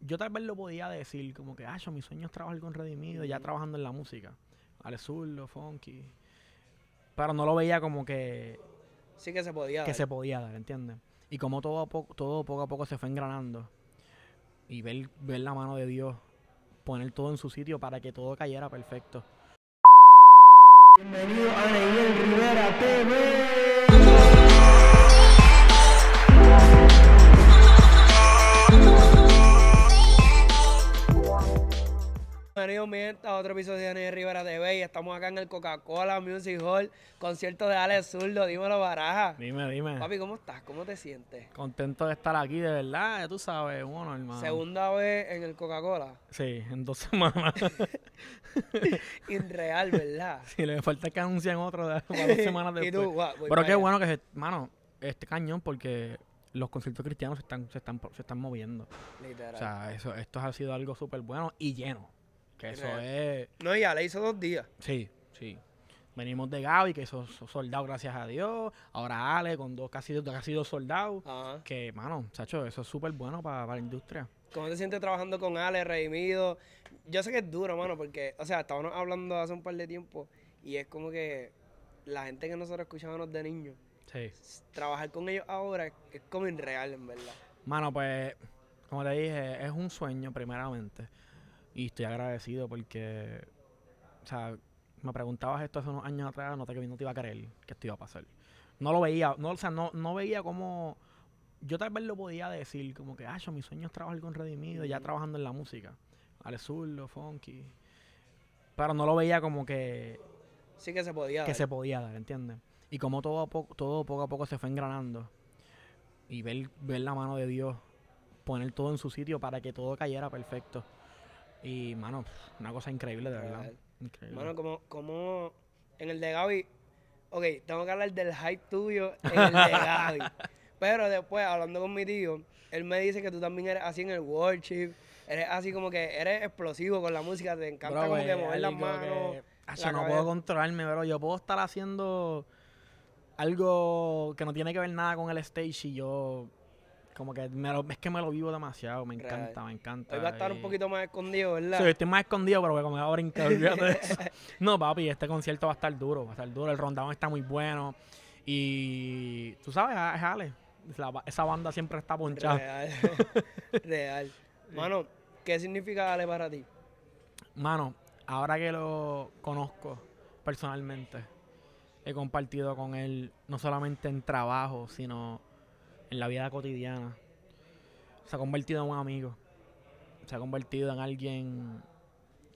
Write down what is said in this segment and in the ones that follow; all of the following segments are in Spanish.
yo tal vez lo podía decir, como que, ah, yo, mi sueño es trabajar con Redimido, ya trabajando en la música. al Ale Lo Funky. Pero no lo veía como que. Sí, que se podía Que se podía dar, ¿entiendes? Y como todo, poco, todo poco a poco se fue engranando. Y ver, la mano de Dios, poner todo en su sitio para que todo cayera perfecto. Bienvenido a Daniel Rivera TV. Bienvenidos, otro episodio de Daniel Rivera TV. Y estamos acá en el Coca-Cola Music Hall, concierto de Alex Zurdo. Dímelo, Baraja. Dime, dime. Papi, ¿cómo estás? ¿Cómo te sientes? Contento de estar aquí, de verdad. Ya tú sabes, uno, hermano. Segunda vez en el Coca-Cola. Sí, en dos semanas. Irreal, ¿verdad? Sí, le falta que anuncien otro de dos semanas después. Pero qué bueno que, hermano, este cañón, porque los conciertos cristianos se están, se están, se están moviendo. Literal. O sea, eso, esto ha sido algo súper bueno y lleno. Que eso es... No, ya le hizo dos días. Sí, sí. Venimos de Gaby, que esos soldado, gracias a Dios. Ahora Ale, con dos casi, casi dos soldados. Que, mano, Sacho, eso es súper bueno para la industria. ¿Cómo te sientes trabajando con Ale, Redimido? Yo sé que es duro, mano, porque, o sea, estábamos hablando hace un par de tiempo y es como que la gente que nosotros escuchábamos de niños, sí. trabajar con ellos ahora es como irreal, en verdad. Mano, pues, como te dije, es un sueño, primeramente. Y estoy agradecido porque, o sea, me preguntabas esto hace unos años atrás, no te, no te iba a creer que esto iba a pasar. No lo veía, no, o sea, no, no veía cómo... Yo tal vez lo podía decir, como que, ah, yo mi sueño es trabajar con Redimido, ya trabajando en la música. Al Lo Funky. Pero no lo veía como que... Sí que se podía Que se podía dar, ¿entiendes? Y como todo, poco, todo poco a poco se fue engranando. Y ver, ver la mano de Dios, poner todo en su sitio para que todo cayera perfecto. Y, mano, una cosa increíble, de verdad. Increíble. Mano, como, como en el de Gaby, ok, tengo que hablar del hype tuyo en el de Gaby. Pero después, hablando con mi tío, él me dice que tú también eres así en el worship, eres así como que eres explosivo con la música, te encanta como que mover las manos. O no puedo controlarme, bro, yo puedo estar haciendo algo que no tiene que ver nada con el stage y yo como que es que me lo vivo demasiado, me encanta, me encanta. Hoy va a estar un eh. poquito más escondido, ¿verdad? Sí, estoy más escondido, pero voy a ahora de No, papi, este concierto va a estar duro, va a estar duro. El rondón está muy bueno. Y tú sabes, es Ale. esa banda siempre está ponchada. Real. Real. Mano, ¿qué significa Ale para ti? Mano, ahora que lo conozco personalmente, he compartido con él no solamente en trabajo, sino en la vida cotidiana. Se ha convertido en un amigo. Se ha convertido en alguien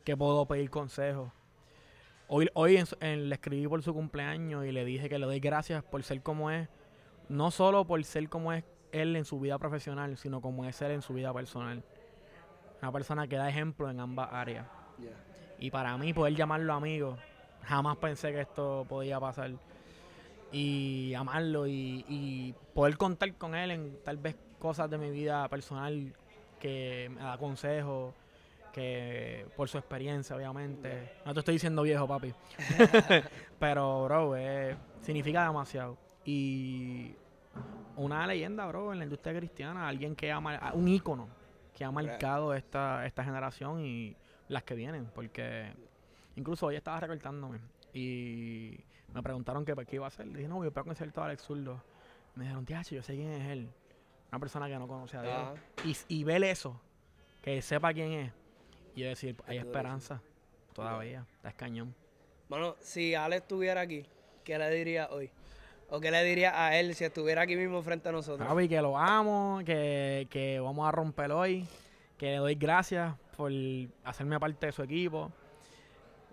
que puedo pedir consejos. Hoy, hoy le escribí por su cumpleaños y le dije que le doy gracias por ser como es. No solo por ser como es él en su vida profesional, sino como es él en su vida personal. Una persona que da ejemplo en ambas áreas. Y para mí poder llamarlo amigo, jamás pensé que esto podía pasar y amarlo y, poder contar con él en tal vez cosas de mi vida personal que me da consejos, que por su experiencia, obviamente. No te estoy diciendo viejo, papi. Pero, bro, eh, significa demasiado. Y una leyenda, bro, en la industria cristiana, alguien que ama, un ícono que ha marcado esta, esta generación y las que vienen, porque incluso hoy estaba recortándome y me preguntaron que, qué iba a hacer. Le dije, no, yo voy a concierto a Alex Zurdo. Me dijeron, tía, yo sé quién es él. Una persona que no conoce a Dios. Y, y ver eso, que sepa quién es. Y yo decir, hay esperanza todavía. Está cañón. Bueno, si Alex estuviera aquí, ¿qué le diría hoy? ¿O qué le diría a él si estuviera aquí mismo frente a nosotros? Javi, que lo amo, que, que vamos a romper hoy, que le doy gracias por hacerme parte de su equipo.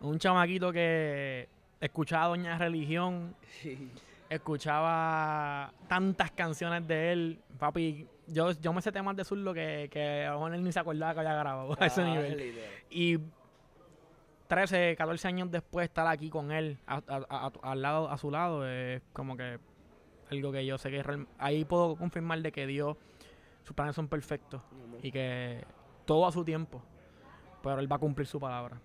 Un chamaquito que Escuchaba a Doña Religión. escuchaba tantas canciones de él. Papi, yo, yo me sé temas de surlo que, que aún él ni se acordaba que había grabado a ese ah, nivel. Y 13, 14 años después estar aquí con él, a, al lado, a su lado, es como que algo que yo sé que Ahí puedo confirmar de que Dios, sus planes son perfectos y que todo a su tiempo, pero él va a cumplir su palabra.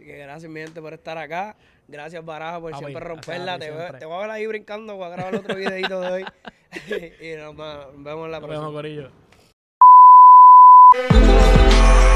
Así que gracias, mi gente, por estar acá. Gracias, Baraja, por siempre romperla. Te, Voy, a ver ahí brincando a grabar otro videito de hoy. y nos vemos en la próxima. Nos vemos, Corillo.